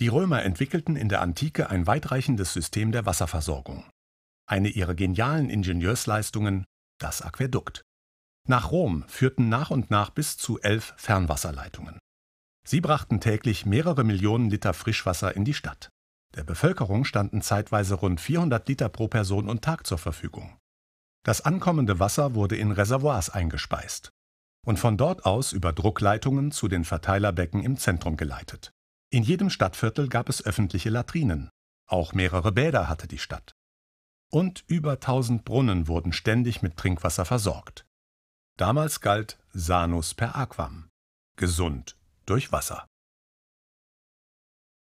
Die Römer entwickelten in der Antike ein weitreichendes System der Wasserversorgung. Eine ihrer genialen Ingenieursleistungen, das Aquädukt. Nach Rom führten nach und nach bis zu elf Fernwasserleitungen. Sie brachten täglich mehrere Millionen Liter Frischwasser in die Stadt. Der Bevölkerung standen zeitweise rund 400 Liter pro Person und Tag zur Verfügung. Das ankommende Wasser wurde in Reservoirs eingespeist und von dort aus über Druckleitungen zu den Verteilerbecken im Zentrum geleitet. In jedem Stadtviertel gab es öffentliche Latrinen. Auch mehrere Bäder hatte die Stadt. Und über 1000 Brunnen wurden ständig mit Trinkwasser versorgt. Damals galt Sanus per aquam, gesund durch Wasser.